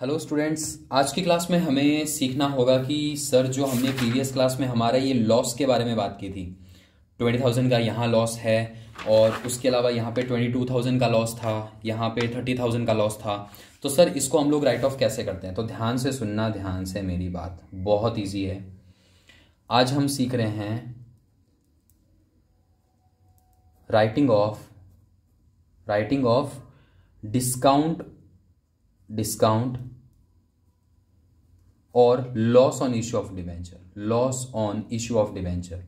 Hello students आज की class में हमें सीखना होगा कि सर जो हमने प्रीवियस क्लास में हमारा ये लॉस के बारे में बात की थी ट्वेंटी थाउजेंड का यहाँ लॉस है और उसके अलावा यहाँ पे ट्वेंटी टू थाउजेंड का लॉस था यहाँ पे थर्टी थाउजेंड का लॉस था तो सर इसको हम लोग राइट ऑफ कैसे करते हैं तो ध्यान से सुनना ध्यान से मेरी बात बहुत ईजी है आज हम सीख रहे हैं writing off writing off discount discount और loss on issue of debenture loss on issue of debenture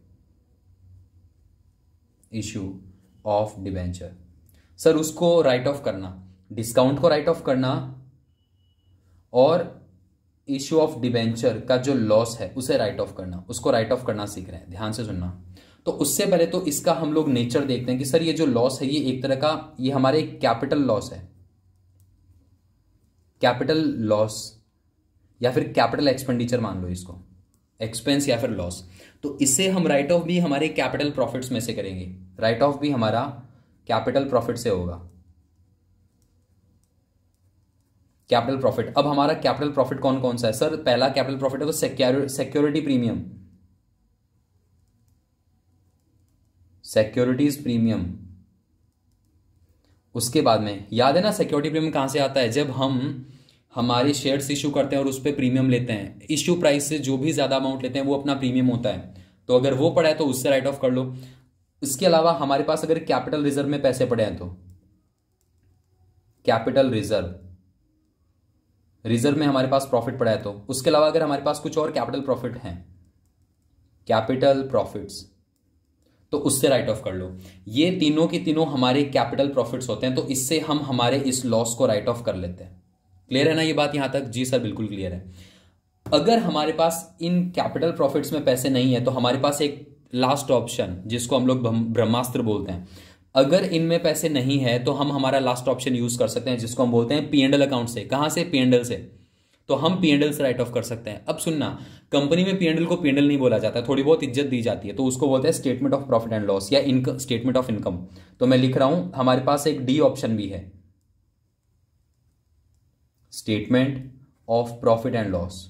issue of debenture sir उसको राइट ऑफ करना डिस्काउंट को राइट ऑफ करना और इश्यू ऑफ डिवेंचर का जो लॉस है उसे राइट ऑफ करना उसको राइट ऑफ करना सीख रहे हैं ध्यान से सुनना तो उससे पहले तो इसका हम लोग नेचर देखते हैं कि सर ये जो लॉस है ये एक तरह का ये हमारे कैपिटल लॉस है कैपिटल लॉस या फिर कैपिटल एक्सपेंडिचर मान लो इसको एक्सपेंस या फिर लॉस तो इससे हम राइट ऑफ भी हमारे कैपिटल प्रॉफिट्स में से करेंगे राइट ऑफ भी हमारा कैपिटल प्रॉफिट से होगा कैपिटल प्रॉफिट अब हमारा कैपिटल प्रॉफिट कौन कौन सा है सर पहला कैपिटल प्रॉफिट है वो सिक्योरिटी प्रीमियम सिक्योरिटीज प्रीमियम उसके बाद में याद है ना सिक्योरिटी प्रीमियम कहाँ से आता है जब हम हमारे शेयर्स इशू करते हैं और उस पर प्रीमियम लेते हैं इशू प्राइस से जो भी ज़्यादा अमाउंट लेते हैं वो अपना प्रीमियम होता है तो अगर वो पड़ा है तो उससे राइट ऑफ कर लो इसके अलावा हमारे पास अगर कैपिटल रिजर्व में पैसे पड़े हैं तो कैपिटल रिजर्व रिजर्व में हमारे पास प्रॉफिट पड़ा है तो उसके अलावा अगर हमारे पास कुछ और कैपिटल प्रॉफिट हैं कैपिटल प्रॉफिट्स तो उससे राइट ऑफ कर लो ये तीनों के तीनों हमारे कैपिटल प्रॉफिट्स होते हैं तो इससे हम हमारे इस लॉस को राइट ऑफ कर लेते हैं क्लियर है ना ये बात यहां तक जी सर बिल्कुल क्लियर है अगर हमारे पास इन कैपिटल प्रॉफिट्स में पैसे नहीं है तो हमारे पास एक लास्ट ऑप्शन जिसको हम लोग ब्रह्मास्त्र बोलते हैं अगर इनमें पैसे नहीं है तो हम हमारा लास्ट ऑप्शन यूज कर सकते हैं जिसको हम बोलते हैं पी अकाउंट से कहां से पी से तो हम पी एंडल से राइट ऑफ कर सकते हैं अब सुनना कंपनी में पी एंडल को पी एंडल नहीं बोला जाता थोड़ी बहुत इज्जत दी जाती है तो उसको बोलते हैं statement of profit and loss या इनकम स्टेटमेंट ऑफ इनकम तो मैं लिख रहा हूं हमारे पास एक डी ऑप्शन भी है statement of profit and loss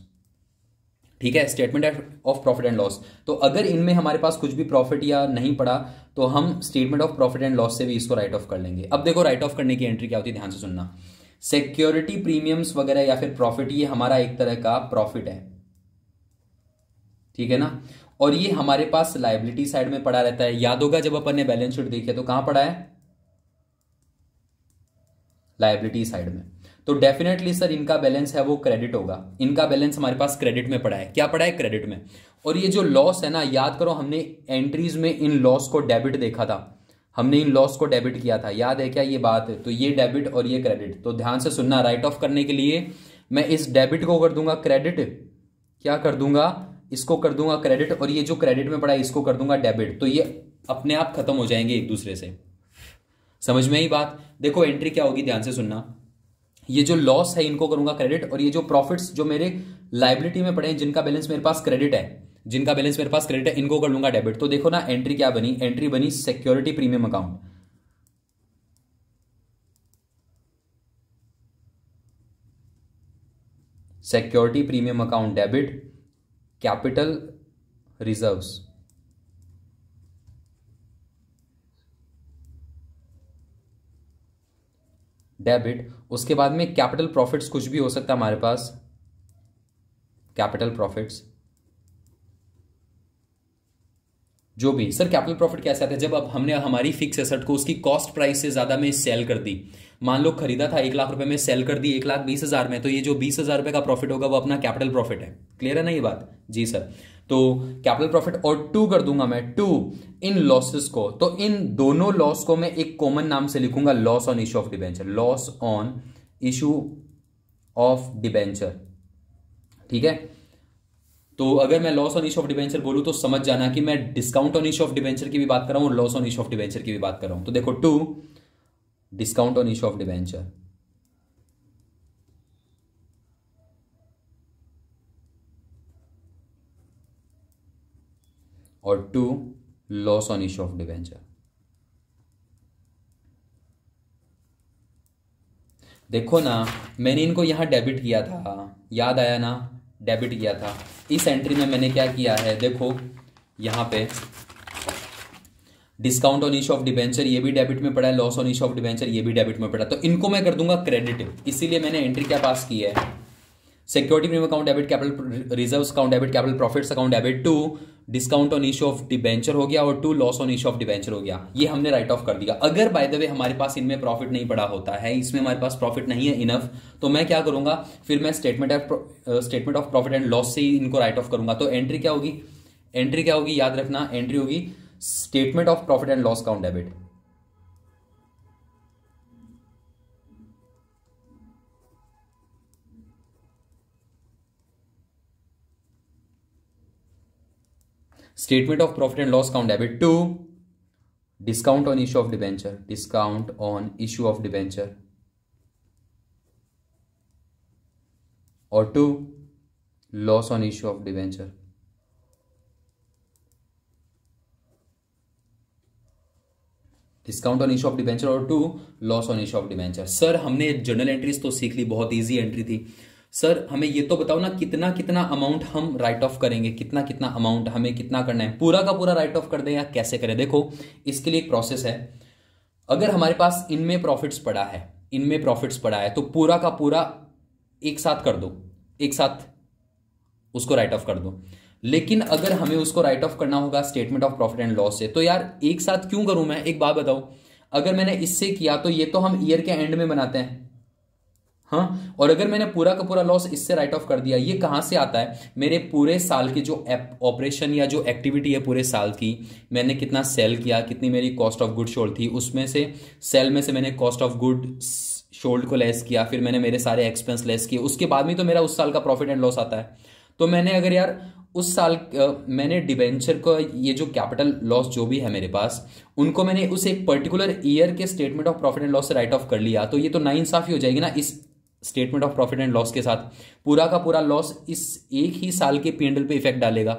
ठीक है statement of profit and loss तो अगर इनमें हमारे पास कुछ भी प्रॉफिट या नहीं पड़ा तो हम statement of profit and loss से भी इसको राइट ऑफ कर लेंगे अब देखो राइट ऑफ करने की एंट्री क्या होती है ध्यान से सुनना सिक्योरिटी प्रीमियम्स वगैरह या फिर प्रॉफिट ये हमारा एक तरह का प्रॉफिट है ठीक है ना और ये हमारे पास लाइबिलिटी साइड में पड़ा रहता है याद होगा जब अपन ने बैलेंस शीट देखी तो कहां पड़ा है लाइबिलिटी साइड में तो डेफिनेटली सर इनका बैलेंस है वो क्रेडिट होगा इनका बैलेंस हमारे पास क्रेडिट में पड़ा है क्या पड़ा है क्रेडिट में और ये जो लॉस है ना याद करो हमने एंट्रीज में इन लॉस को डेबिट देखा था हमने इन लॉस को डेबिट किया था याद है क्या ये बात है तो ये डेबिट और ये क्रेडिट तो ध्यान से सुनना राइट ऑफ करने के लिए मैं इस डेबिट को कर दूंगा क्रेडिट क्या कर दूंगा इसको कर दूंगा क्रेडिट और ये जो क्रेडिट में पड़ा है इसको कर दूंगा डेबिट तो ये अपने आप खत्म हो जाएंगे एक दूसरे से समझ में ही बात देखो एंट्री क्या होगी ध्यान से सुनना ये जो लॉस है इनको करूंगा क्रेडिट और ये जो प्रॉफिट्स जो मेरे लाइबिलिटी में पड़े हैं जिनका बैलेंस मेरे पास क्रेडिट है जिनका बैलेंस मेरे पास क्रेडिट है इनको कर लूंगा डेबिट तो देखो ना एंट्री क्या बनी एंट्री बनी security premium account security premium account debit capital reserves debit उसके बाद में कैपिटल प्रॉफिट्स कुछ भी हो सकता है हमारे पास कैपिटल प्रॉफिट्स जो भी सर कैपिटल प्रॉफिट कैसे आता है जब अब हमने हमारी फिक्स एसेट को उसकी कॉस्ट प्राइस से ज़्यादा में सेल कर दी मान लो खरीदा था एक लाख रुपए में सेल कर दी एक लाख बीस हज़ार में तो ये जो बीस हज़ार रुपए का प्रॉफिट होगा वो अपना कैपिटल प्रॉफिट है क्लियर है ना ये बात जी सर तो कैपिटल प्रॉफिट और टू कर दूंगा मैं टू इन लॉसेस को तो इन दोनों लॉस को मैं एक कॉमन नाम से लिखूंगा loss on issue of debenture loss on issue of debenture ठीक है तो अगर मैं loss on issue of debenture बोलूँ तो समझ जाना कि मैं discount on issue of debenture की भी बात कर रहा हूँ और loss on issue of debenture की भी बात कर रहा हूँ तो देखो to discount on issue of debenture और to loss on issue of debenture देखो ना मैंने इनको यहां डेबिट किया था याद आया ना डेबिट किया था इस एंट्री में मैंने क्या किया है देखो यहाँ पे discount on issue of debenture ये भी डेबिट में पड़ा है loss on issue of debenture ये भी डेबिट में पड़ा तो इनको मैं कर दूंगा क्रेडिट इसीलिए मैंने एंट्री क्या पास की है security premium account debit capital reserve account debit capital profits account debit to discount on issue of debenture हो गया और to loss on issue of debenture हो गया ये हमने राइट ऑफ कर दिया अगर बाय द वे हमारे पास इनमें प्रॉफिट नहीं पड़ा होता है इसमें हमारे पास प्रॉफिट नहीं है इनफ तो मैं क्या करूंगा फिर मैं statement of statement of profit and loss से ही इनको राइट ऑफ करूंगा तो एंट्री क्या होगी एंट्री क्या होगी याद रखना एंट्री होगी statement of profit and loss account debit statement of profit and loss account debit to discount on issue of debenture discount on issue of debenture और to loss on issue of debenture discount on issue of debenture और to loss on issue of debenture sir हमने general entries तो सीख ली बहुत easy entry थी sir हमें ये तो बताओ ना कितना कितना अमाउंट हम राइट ऑफ करेंगे कितना कितना अमाउंट हमें कितना करना है पूरा का पूरा राइट ऑफ कर दें या कैसे करें देखो इसके लिए एक प्रोसेस है अगर हमारे पास इनमें प्रॉफिट्स पड़ा है इनमें प्रॉफिट्स पड़ा है तो पूरा का पूरा एक साथ कर दो एक साथ उसको राइट ऑफ कर दो लेकिन अगर हमें उसको राइट ऑफ करना होगा statement of profit and loss से तो यार एक साथ क्यों करूं मैं एक बात बताओ अगर मैंने इससे किया तो ये तो हम ईयर के एंड में बनाते हैं हाँ और अगर मैंने पूरा का पूरा लॉस इससे राइट ऑफ कर दिया ये कहाँ से आता है मेरे पूरे साल के जो ऑपरेशन या जो एक्टिविटी है पूरे साल की मैंने कितना सेल किया कितनी मेरी कॉस्ट ऑफ गुड शोल्ड थी उसमें से सेल में से मैंने कॉस्ट ऑफ गुड शोल्ड को लेस किया फिर मैंने मेरे सारे एक्सपेंस लेस किए उसके बाद में तो मेरा उस साल का प्रॉफिट एंड लॉस आता है तो मैंने अगर यार उस साल मैंने डिबेंचर का ये जो कैपिटल लॉस जो भी है मेरे पास उनको मैंने उस एक पर्टिकुलर ईयर के statement of profit and loss से राइट ऑफ कर लिया तो ये तो इंसाफी हो जाएगी ना इस statement of profit and loss के साथ पूरा का पूरा लॉस इस एक ही साल के पी पे इफेक्ट डालेगा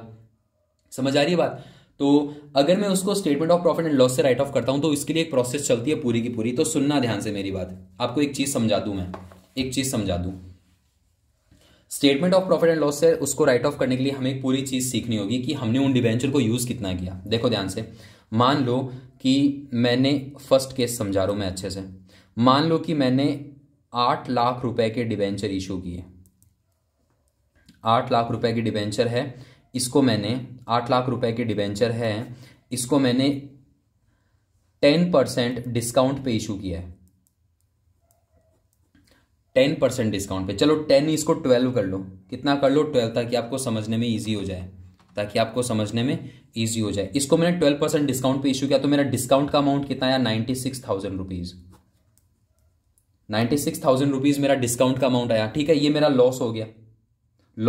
समझ आ रही है बात तो अगर मैं उसको statement of profit and loss से राइट ऑफ करता हूं तो इसके लिए एक प्रोसेस चलती है पूरी की पूरी तो सुनना ध्यान से मेरी बात आपको एक चीज समझा दू मैं एक चीज समझा दू statement of profit and loss से उसको राइट ऑफ करने के लिए हमें पूरी चीज सीखनी होगी कि हमने उन डिवेंचर को यूज कितना किया देखो ध्यान से मान लो कि मैंने फर्स्ट केस समझा रहा हूं मैं अच्छे से मान लो कि मैंने आठ लाख रुपए के डिबेंचर इशू किए आठ लाख रुपए की डिबेंचर है इसको मैंने आठ लाख रुपए की डिबेंचर है इसको मैंने टेन परसेंट डिस्काउंट पे इशू किया है टेन परसेंट डिस्काउंट पे चलो टेन इसको ट्वेल्व कर लो कितना कर लो ट्वेल्व ताकि आपको समझने में ईजी हो जाए ताकि आपको समझने में ईजी हो जाए इसको मैंने ट्वेल्व परसेंट डिस्काउंट पे इशू किया तो मेरा डिस्काउंट का अमाउंट कितना आया ninety six thousand rupees ninety six thousand rupees मेरा डिस्काउंट का अमाउंट आया ठीक है ये मेरा लॉस हो गया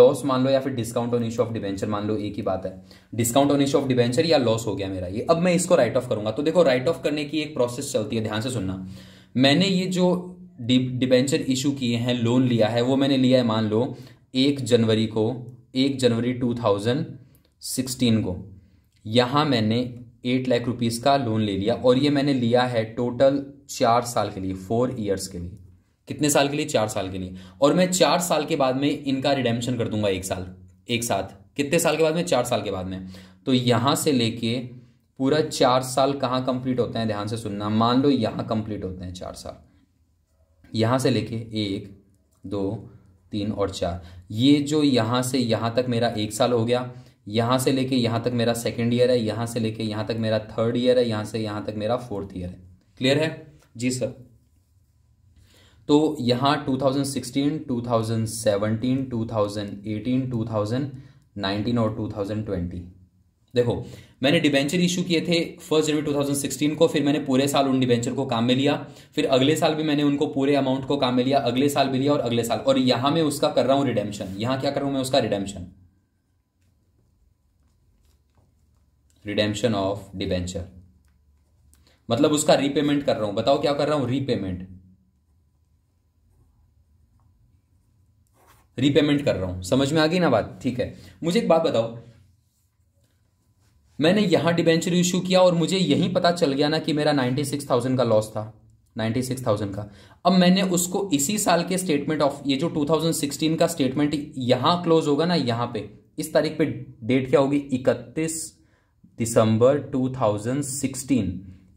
लॉस मान लो या फिर discount on issue of debenture मान लो एक ही बात है discount on issue of debenture या लॉस हो गया मेरा ये अब मैं इसको राइट ऑफ करूंगा तो देखो राइट ऑफ करने की एक प्रोसेस चलती है ध्यान से सुनना मैंने ये जो डिबेंचर इशू किए हैं लोन लिया है वो मैंने लिया है मान लो एक जनवरी को एक जनवरी टू थाउजेंड सिक्सटीन को यहाँ मैंने एट लाख रुपीज़ का लोन ले लिया और ये मैंने लिया है टोटल चार साल के लिए फोर ईयर्स के लिए कितने साल के लिए चार साल के लिए और मैं चार साल के बाद में इनका रिडेम्पशन कर दूंगा एक साल एक साथ कितने साल के बाद में चार साल के बाद में तो यहां से लेके पूरा चार साल कहां कंप्लीट होते हैं ध्यान से सुनना मान लो यहां कंप्लीट होते हैं चार साल यहां से लेके एक दो तीन और चार ये जो यहां से यहां तक मेरा एक साल हो गया यहां से लेके यहां तक मेरा सेकेंड ईयर है यहां से लेके यहां तक मेरा थर्ड ईयर है यहां से यहां तक मेरा फोर्थ ईयर है क्लियर है जी सर तो यहाँ 2016, 2017, 2018, 2019 और 2020 देखो मैंने डिबेंचर इशू किए थे फर्स्ट जनवरी 2016 को फिर मैंने पूरे साल उन डिबेंचर को काम में लिया फिर अगले साल भी मैंने उनको पूरे अमाउंट को काम में लिया अगले साल भी लिया और अगले साल और यहां मैं उसका कर रहा हूं रिडेम्पशन यहां क्या कर रहा हूं मैं उसका रिडेम्पशन रिडेम्पशन ऑफ डिबेंचर मतलब उसका रीपेमेंट कर रहा हूं बताओ क्या कर रहा हूं रीपेमेंट रीपेमेंट कर रहा हूं समझ में आ गई ना बात ठीक है मुझे एक बात बताओ मैंने यहां डिबेंचर इश्यू किया और मुझे यही पता चल गया ना कि मेरा नाइन्टी सिक्स थाउजेंड का लॉस था नाइन्टी सिक्स थाउजेंड का अब मैंने उसको इसी साल के स्टेटमेंट ऑफ ये जो टू थाउजेंड सिक्सटीन का स्टेटमेंट यहां क्लोज होगा ना यहां पे इस तारीख पे डेट क्या होगी इकतीस दिसंबर टू थाउजेंड सिक्सटीन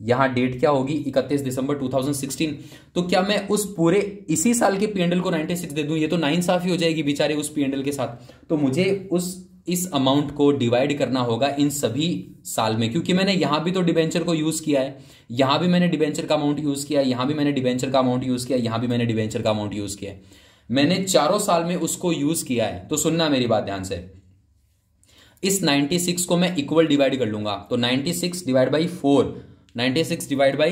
यहां डेट क्या होगी 31 दिसंबर 2016 तो क्या मैं उस पूरे इसी साल के पीएनडल को 96 दे दूं ये तो नाइन साफ ही हो जाएगी बेचारे उस पीएनडल के साथ तो मुझे उस इस अमाउंट को डिवाइड करना होगा इन सभी साल में क्योंकि मैंने यहां भी तो डिबेंचर को यूज़ किया है यहां भी मैंने डिबेंचर का अमाउंट यूज़ किया यहां भी मैंने डिबेंचर का अमाउंट यूज़ किया यहां भी मैंने डिबेंचर का अमाउंट यूज़ किया मैंने चारों साल में उसको यूज़ किया है तो सुनना मेरी बात ध्यान से इस 96 को मैं इक्वल डिवाइड कर लूंगा तो 96 divide by four ninety six divide by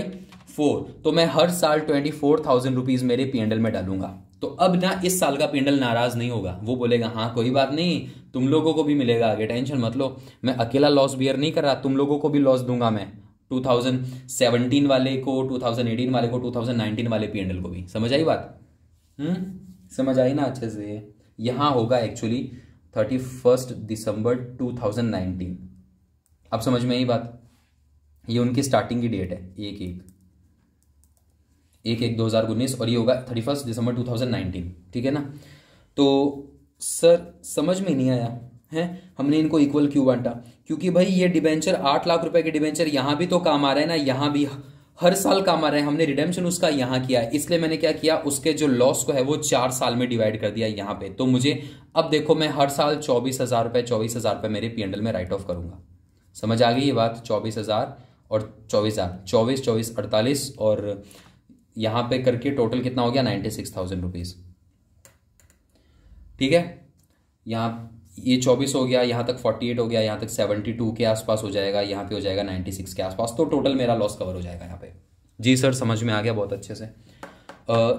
four तो मैं हर साल ट्वेंटी फोर थाउजेंड रुपीज़ मेरे पी में डालूंगा तो अब ना इस साल का पिंडल नाराज नहीं होगा वो बोलेगा हाँ कोई बात नहीं तुम लोगों को भी मिलेगा आगे टेंशन मत लो मैं अकेला लॉस बियर नहीं कर रहा तुम लोगों को भी लॉस दूंगा मैं 2017 वाले को 2018 वाले को 2019 वाले पी एंडल को भी समझ आई बात हम्म समझ आई ना अच्छे से यहाँ होगा एक्चुअली थर्टी फर्स्ट दिसंबर 2019 अब समझ में आई बात ये उनकी स्टार्टिंग की डेट है एक एक एक एक दो हज़ार उन्नीस और ये होगा thirty first December two thousand nineteen ठीक है ना तो सर समझ में नहीं आया है हमने इनको इक्वल क्यों बांटा क्योंकि भाई ये डिबेंचर आठ लाख रुपए के डिबेंचर यहां भी तो काम आ रहे हैं ना यहां भी हर साल काम आ रहे हैं हमने रिडेम्पशन उसका यहां किया है इसलिए मैंने क्या किया उसके जो लॉस को है वो चार साल में डिवाइड कर दिया यहां पे तो मुझे अब देखो मैं हर साल चौबीस हज़ार रुपए चौबीस हज़ार रुपये मेरे पी में राइट ऑफ करूंगा समझ आ गई ये बात चौबीस हज़ार और चौबीस हज़ार चौबीस चौबीस अड़तालीस और यहाँ पे करके टोटल कितना हो गया नाइन्टी सिक्स थाउजेंड रुपीज़ ठीक है यहाँ ये चौबीस हो गया यहाँ तक फोर्टी एट हो गया यहाँ तक सेवेंटी टू के आसपास हो जाएगा यहाँ पे हो जाएगा नाइन्टी सिक्स के आसपास तो टोटल मेरा लॉस कवर हो जाएगा यहाँ पे जी सर समझ में आ गया बहुत अच्छे से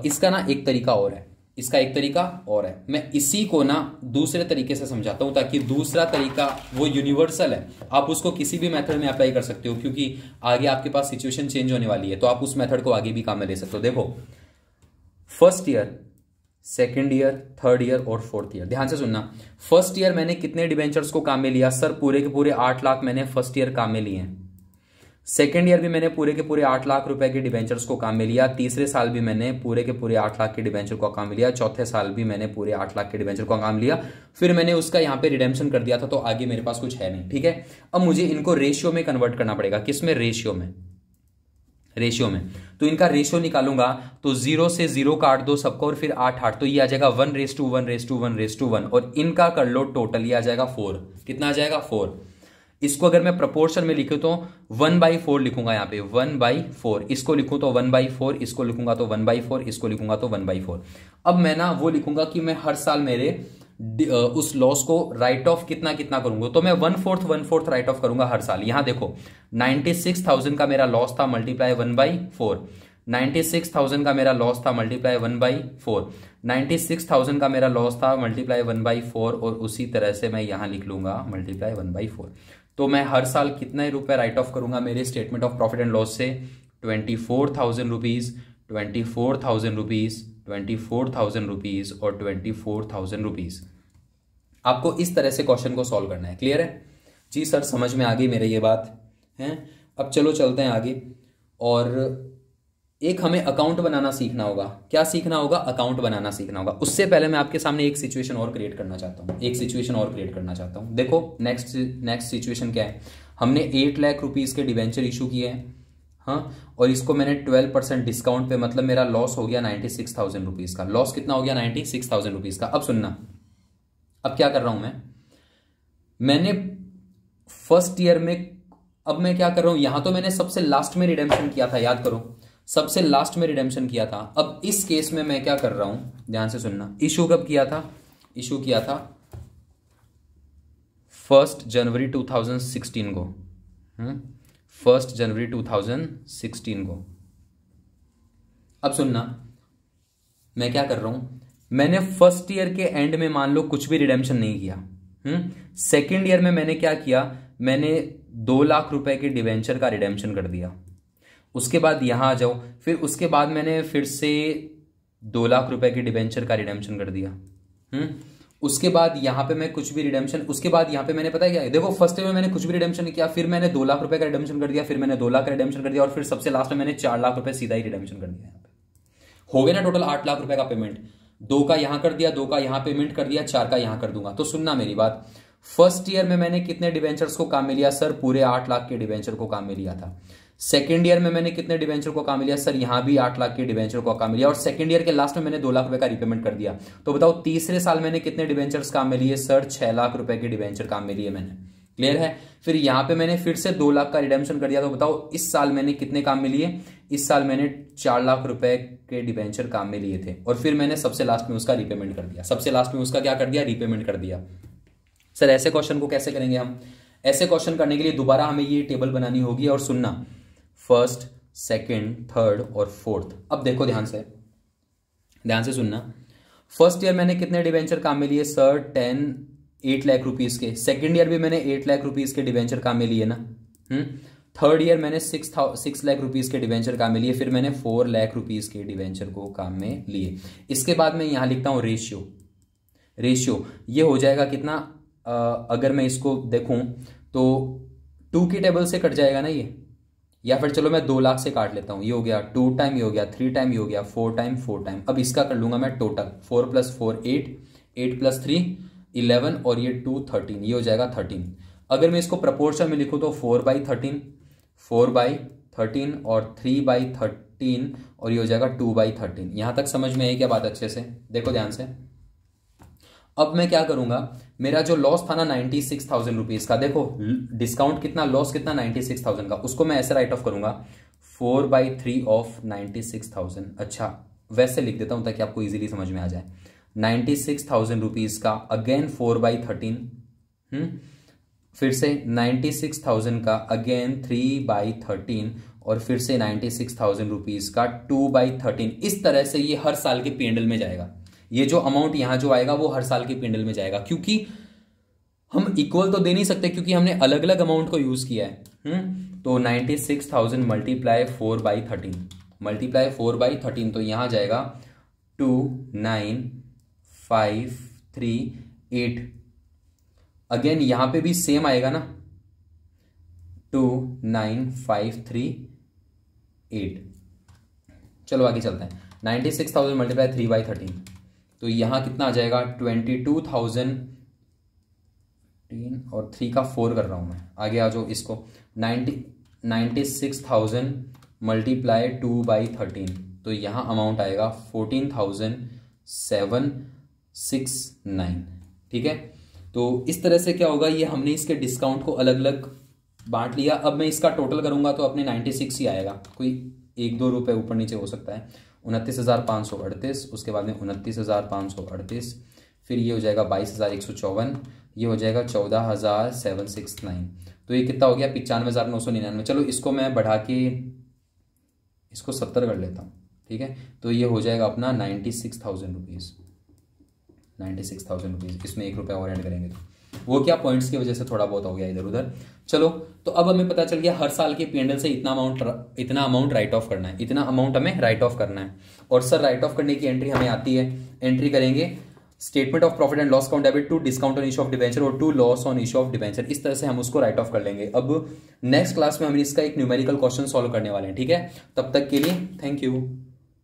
इसका ना एक तरीका और है इसका एक तरीका और है मैं इसी को ना दूसरे तरीके से समझाता हूं ताकि दूसरा तरीका वो यूनिवर्सल है आप उसको किसी भी मेथड में अप्लाई कर सकते हो क्योंकि आगे आपके पास सिचुएशन चेंज होने वाली है तो आप उस मेथड को आगे भी काम में ले सकते हो देखो first year second year third year और फोर्थ ईयर ध्यान से सुनना फर्स्ट ईयर मैंने कितने डिवेंचर्स को काम में लिया सर पूरे के पूरे आठ लाख मैंने फर्स्ट ईयर काम में लिए हैं सेकेंड ईयर भी मैंने पूरे के पूरे आठ लाख रुपए के डिवेंचर्स को काम में लिया तीसरे साल भी मैंने पूरे के पूरे आठ लाख के डिवेंचर को काम लिया चौथे साल भी मैंने पूरे आठ लाख के डिवेंचर को काम लिया फिर मैंने उसका यहाँ पे रिडेम्शन कर दिया था तो आगे मेरे पास कुछ है नहीं ठीक है अब मुझे इनको रेशियो में कन्वर्ट करना पड़ेगा किस में रेशियो में रेशियो में तो इनका रेशियो निकालूंगा तो जीरो से जीरो काट दो सबको और फिर आठ आठ तो ये आ जाएगा one raise to one raise to one raise to one और इनका कर लो टोटल ये आ जाएगा फोर कितना आ जाएगा फोर इसको अगर मैं प्रपोर्शन में लिखू तो वन बाई फोर लिखूंगा यहाँ पे वन बाई फोर इसको लिखू तो वन बाई फोर इसको लिखूंगा तो वन बाई फोर इसको लिखूंगा तो वन बाई फोर अब मैं ना वो लिखूंगा कि मैं हर साल मेरे उस लॉस को राइट ऑफ कितना कितना करूंगा तो मैं one fourth one fourth write off करूंगा हर साल यहां देखो नाइनटी सिक्स थाउजेंड का मेरा लॉस था multiply one by four ninety six thousand का मेरा लॉस था multiply one by four ninety six thousand का मेरा लॉस था मल्टीप्लाई वन बाई फोर और उसी तरह से मैं यहां लिख लूंगा मल्टीप्लाई वन बाई फोर तो मैं हर साल ही रुपए राइट ऑफ करूंगा मेरे statement of profit and loss से twenty four thousand rupees twenty four thousand rupees twenty four thousand rupees और ट्वेंटी फोर थाउजेंड रुपीज़ आपको इस तरह से क्वेश्चन को सॉल्व करना है क्लियर है जी सर समझ में आ गई मेरे ये बात हैं अब चलो चलते हैं आगे और एक हमें अकाउंट बनाना सीखना होगा क्या सीखना होगा अकाउंट बनाना सीखना होगा उससे पहले मैं आपके सामने एक सिचुएशन और क्रिएट करना चाहता हूँ एक सिचुएशन और क्रिएट करना चाहता हूँ देखो नेक्स्ट नेक्स्ट सिचुएशन क्या है हमने एट लाख रुपीज़ के डिवेंचर इशू किए हैं हाँ और इसको मैंने ट्वेल्व परसेंट डिस्काउंट पे मतलब मेरा लॉस हो गया नाइन्टी सिक्स थाउजेंड रुपीज़ का लॉस कितना हो गया नाइन्टी सिक्स थाउजेंड रुपीज़ का अब सुनना अब क्या कर रहा हूं मैं मैंने फर्स्ट ईयर में अब मैं क्या कर रहा हूं यहां तो मैंने सबसे लास्ट में रिडेम्पशन किया था याद करो सबसे लास्ट में रिडेम्पशन किया था अब इस केस में मैं क्या कर रहा हूं ध्यान से सुनना इशू कब किया था इशू किया था फर्स्ट जनवरी 2016 को फर्स्ट जनवरी 2016 को अब सुनना मैं क्या कर रहा हूं मैंने फर्स्ट ईयर के एंड में मान लो कुछ भी रिडेम्पशन नहीं किया सेकेंड हम्म? ईयर में मैंने क्या किया मैंने दो लाख रुपए के डिवेंचर का रिडेम्पशन कर दिया उसके बाद यहाँ आ जाओ फिर उसके बाद मैंने फिर से दो लाख रुपए की डिबेंचर का रिडेम्पशन कर दिया हम्म उसके बाद यहाँ पे मैं कुछ भी रिडेम्पशन उसके बाद यहाँ पे मैंने पता है क्या देखो फर्स्ट में मैंने कुछ भी रिडेम्पशन किया फिर मैंने दो लाख रुपए का रिडेम्पशन कर दिया फिर मैंने दो लाख का रिडेम्पशन कर दिया और फिर सबसे लास्ट में मैंने चार लाख रुपए सीधा ही रिडेम्पशन कर दिया यहाँ पे हो गया ना टोटल आठ लाख रुपए का पेमेंट दो का यहाँ कर दिया दो का यहाँ पेमेंट कर दिया चार का यहाँ कर दूंगा तो सुनना मेरी बात फर्स्ट ईयर में मैंने कितने डिवेंचर्स को काम में लिया सर पूरे आठ लाख के डिवेंचर को काम में लिया था सेकेंड ईयर में मैंने कितने डिवेंचर को काम लिया सर यहाँ भी आठ लाख के डिवेंचर को काम लिया और सेकेंड ईयर के लास्ट में मैंने दो लाख रुपए का रिपेमेंट कर दिया तो बताओ तीसरे साल मैंने कितने डिवेंचर्स काम में लिए सर छह लाख रुपए के डिवेंचर काम में लिए मैंने क्लियर है फिर यहाँ पे मैंने फिर से दो लाख का रिडेम्शन कर दिया तो बताओ इस साल मैंने कितने काम में लिए इस साल मैंने चार लाख रुपए के डिवेंचर काम में लिए थे और फिर मैंने सबसे लास्ट में उसका रिपेमेंट कर दिया सबसे लास्ट में उसका क्या कर दिया रिपेमेंट कर दिया सर ऐसे क्वेश्चन को कैसे करेंगे हम ऐसे क्वेश्चन करने के लिए दोबारा हमें ये टेबल बनानी होगी और सुनना फर्स्ट सेकेंड थर्ड और फोर्थ अब देखो ध्यान से ध्यान से सुनना फर्स्ट ईयर मैंने कितने डिवेंचर काम में लिए sir ten eight lakh rupees के सेकेंड ईयर भी मैंने एट लाख रुपीज़ के डिवेंचर काम में लिए ना थर्ड हम्म? ईयर मैंने six thou six lakh rupees के डिवेंचर काम में लिए फिर मैंने फोर लाख रुपीज़ के डिवेंचर को काम में लिए इसके बाद मैं यहां लिखता हूं रेशियो रेशियो ये हो जाएगा कितना आ, अगर मैं इसको देखूं तो टू की टेबल से कट जाएगा ना ये या फिर चलो मैं दो लाख से काट लेता हूँ ये हो गया टू टाइम ये हो गया थ्री टाइम ये हो गया फोर टाइम फोर टाइम अब इसका कर लूंगा मैं total four plus four eight eight plus three eleven और ये टू थर्टीन ये हो जाएगा थर्टीन अगर मैं इसको प्रपोर्शन में लिखूँ तो four by thirteen four by thirteen और थ्री बाई थर्टीन और ये हो जाएगा टू बाई थर्टीन यहाँ तक समझ में आई क्या बात अच्छे से देखो ध्यान से अब मैं क्या करूंगा मेरा जो लॉस था ना नाइनटी सिक्स थाउजेंड रुपीज का देखो डिस्काउंट कितना लॉस कितना नाइनटी सिक्स थाउजेंड का उसको मैं ऐसे राइट ऑफ करूंगा four by three of ninety six thousand अच्छा वैसे लिख देता हूं ताकि आपको इजीली समझ में आ जाए नाइनटी सिक्स थाउजेंड रुपीज का अगेन फोर बाई थर्टीन फिर से नाइनटी सिक्स थाउजेंड का अगेन थ्री बाई थर्टीन और फिर से नाइनटी सिक्स थाउजेंड रुपीज का टू बाई थर्टीन इस तरह से ये हर साल के पेंडल में जाएगा ये जो अमाउंट यहां जो आएगा वो हर साल की पिंडल में जाएगा क्योंकि हम इक्वल तो दे नहीं सकते क्योंकि हमने अलग अलग अमाउंट को यूज़ किया है हुँ? हम्म? तो ninety six thousand multiply four by thirteen multiply four by thirteen तो यहां जाएगा two nine five three eight again यहां पे भी सेम आएगा ना two nine five three eight चलो आगे चलते हैं ninety six thousand multiply three by thirteen तो यहाँ कितना आ जाएगा ट्वेंटी टू थाउजेंड तीन और थ्री का फोर कर रहा हूं मैं आगे आ जाओ इसको ninety six thousand multiply two by thirteen तो यहाँ अमाउंट आएगा fourteen thousand seven six nine ठीक है तो इस तरह से क्या होगा ये हमने इसके डिस्काउंट को अलग अलग बांट लिया अब मैं इसका टोटल करूंगा तो अपने नाइन्टी सिक्स ही आएगा कोई एक दो रुपए ऊपर नीचे हो सकता है उनतीस हज़ार पाँच सौ अड़तीस उसके बाद में उनतीस हज़ार पाँच सौ अड़तीस फिर ये हो जाएगा बाईस हज़ार एक सौ चौवन ये हो जाएगा चौदह हज़ार सेवन सिक्स नाइन तो ये कितना हो गया पचानवे हज़ार नौ सौ निन्यानवे चलो इसको मैं बढ़ा के इसको सत्तर कर लेता हूँ ठीक है तो ये हो जाएगा अपना ninety six thousand rupees ninety six thousand rupees इसमें एक रुपया और ऐड करेंगे तो वो क्या पॉइंट्स की वजह से थोड़ा बहुत हो गया इधर उधर चलो तो अब हमें पता चल गया हर साल के पी से इतना अमाउंट इतना अमाउंट राइट ऑफ करना है इतना अमाउंट हमें राइट ऑफ करना है और सर राइट ऑफ करने की एंट्री हमें आती है एंट्री करेंगे statement of profit and loss account debit to discount on issue of debenture और to loss on issue of debenture इस तरह से हम उसको राइट ऑफ कर लेंगे अब नेक्स्ट क्लास में हम इसका एक न्यूमेरिकल क्वेश्चन सॉल्व करने वाले हैं ठीक है तब तक के लिए थैंक यू